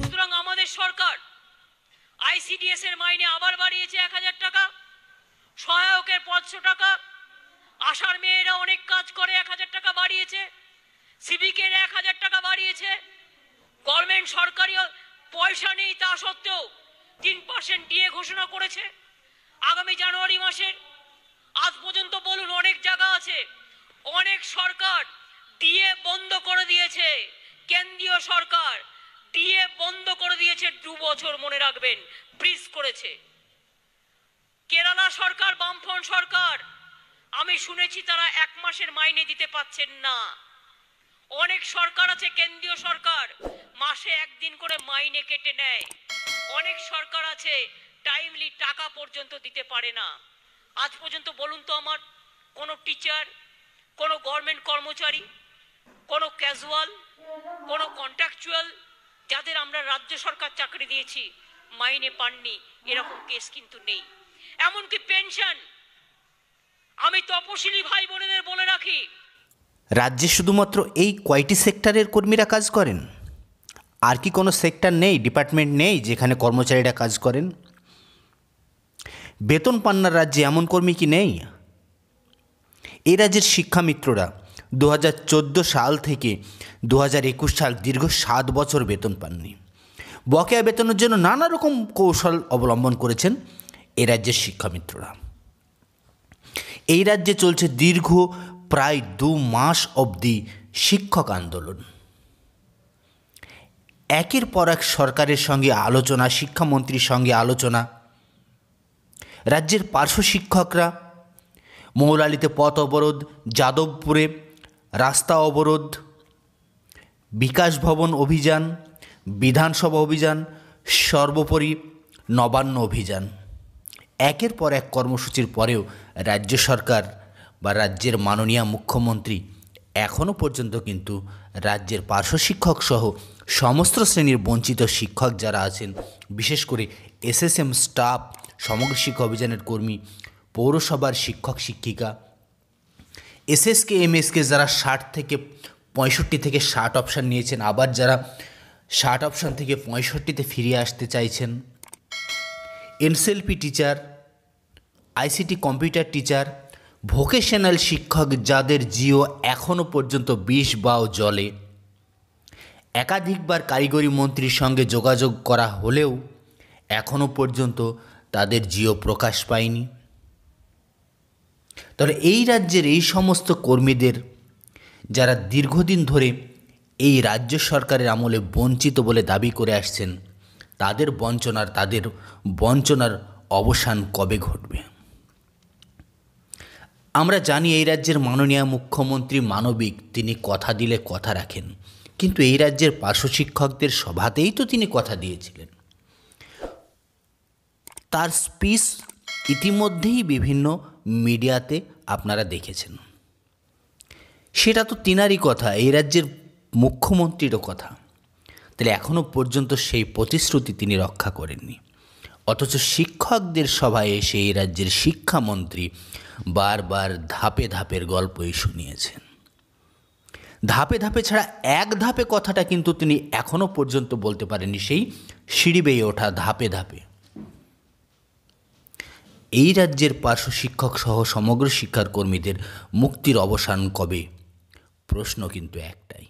সুতরাং আমাদের সরকার আইসিডিএস এর মাইনে আবার বাড়িয়েছে এক হাজার টাকা সহায়কের পাঁচশো টাকা আশার মেয়েরা অনেক কাজ করে এক হাজার টাকা বাড়িয়েছে সিভিকের এক হাজার টাকা বাড়িয়েছে গভর্নমেন্ট সরকারি পয়সা নেই তা সত্ত্বেও তিন পার্সেন্ট দিয়ে ঘোষণা করেছে আগামী জানুয়ারি মাসের আজ পর্যন্ত বলুন অনেক জায়গা আছে অনেক সরকার দিয়ে বন্ধ করে দিয়েছে কেন্দ্রীয় সরকার দিয়ে বন্ধ করে দিয়েছে দু বছর মনে রাখবেন ব্রিজ করেছে কেরালা সরকার বামফ্রন্ট সরকার আমি শুনেছি তারা এক মাসের মাইনে দিতে পাচ্ছেন না অনেক সরকার আছে কেন্দ্রীয় সরকার মাসে একদিন করে মাইনে কেটে নেয় অনেক সরকার আছে টাইমলি টাকা পর্যন্ত দিতে পারে না আজ পর্যন্ত বলুন তো আমার কোনো টিচার কোনো গভর্নমেন্ট কর্মচারী কোনো ক্যাজুয়াল কোনো কন্ট্রাকচুয়াল যাদের আমরা রাজ্য সরকার চাকরি দিয়েছি মাইনে পাননি এরকম কেস কিন্তু নেই এমনকি পেনশন আমি তপশিলি ভাই বোনেদের বলে রাখি রাজ্যে শুধুমাত্র এই কয়টি সেক্টরের কর্মীরা কাজ করেন আর কি কোনো সেক্টর নেই ডিপার্টমেন্ট নেই যেখানে কর্মচারীরা কাজ করেন বেতন পান্নার রাজ্যে এমন কর্মী কি নেই এ রাজ্যের শিক্ষামিত্ররা দু হাজার সাল থেকে দু সাল দীর্ঘ সাত বছর বেতন পাননি বকেয়া বেতনের জন্য নানা রকম কৌশল অবলম্বন করেছেন এ রাজ্যের শিক্ষামিত্ররা এই রাজ্যে চলছে দীর্ঘ প্রায় দু মাস অবধি শিক্ষক আন্দোলন একের পর এক সরকারের সঙ্গে আলোচনা শিক্ষামন্ত্রীর সঙ্গে আলোচনা রাজ্যের পার্শ্ব শিক্ষকরা মৌরালিতে পথ অবরোধ যাদবপুরে রাস্তা অবরোধ বিকাশ ভবন অভিযান বিধানসভা অভিযান সর্বোপরি নবান্ন অভিযান একের পর এক কর্মসূচির পরেও রাজ্য সরকার বা রাজ্যের মাননীয় মুখ্যমন্ত্রী এখনও পর্যন্ত কিন্তু রাজ্যের পার্শ্ব শিক্ষক সহ সমস্ত শ্রেণীর বঞ্চিত শিক্ষক যারা আছেন বিশেষ করে এসএসএম স্টাফ সমগ্র শিক্ষা অভিযানের কর্মী পৌরসভার শিক্ষক শিক্ষিকা এসএসকে এমএসকে যারা ষাট থেকে পঁয়ষট্টি থেকে ষাট অপশান নিয়েছেন আবার যারা ষাট অপশান থেকে পঁয়ষট্টিতে ফিরে আসতে চাইছেন NCLP teacher ICT computer teacher vocational শিক্ষক যাদের জিও এখনও পর্যন্ত বিষ বাও জলে একাধিকবার কারিগরি মন্ত্রীর সঙ্গে যোগাযোগ করা হলেও এখনও পর্যন্ত তাদের জিও প্রকাশ পায়নি তবে এই রাজ্যের এই সমস্ত কর্মীদের যারা দীর্ঘদিন ধরে এই রাজ্য সরকারের আমলে বঞ্চিত বলে দাবি করে আসছেন তাদের বঞ্চনার তাদের বঞ্চনার অবসান কবে ঘটবে আমরা জানি এই রাজ্যের মাননীয় মুখ্যমন্ত্রী মানবিক তিনি কথা দিলে কথা রাখেন কিন্তু এই রাজ্যের পার্শ্ব শিক্ষকদের সভাতেই তো তিনি কথা দিয়েছিলেন তার স্পিচ ইতিমধ্যেই বিভিন্ন মিডিয়াতে আপনারা দেখেছেন সেটা তো তিনারই কথা এই রাজ্যের মুখ্যমন্ত্রীরও কথা তাহলে এখনও পর্যন্ত সেই প্রতিশ্রুতি তিনি রক্ষা করেননি অথচ শিক্ষকদের সভায় এসে এই রাজ্যের শিক্ষামন্ত্রী বারবার ধাপে ধাপের গল্পই শুনিয়েছেন ধাপে ধাপে ছাড়া এক ধাপে কথাটা কিন্তু তিনি এখনও পর্যন্ত বলতে পারেননি সেই সিঁড়ি বেয়ে ওঠা ধাপে ধাপে এই রাজ্যের পার্শ্ব শিক্ষক সহ সমগ্র শিক্ষার কর্মীদের মুক্তির অবসান কবে প্রশ্ন কিন্তু একটাই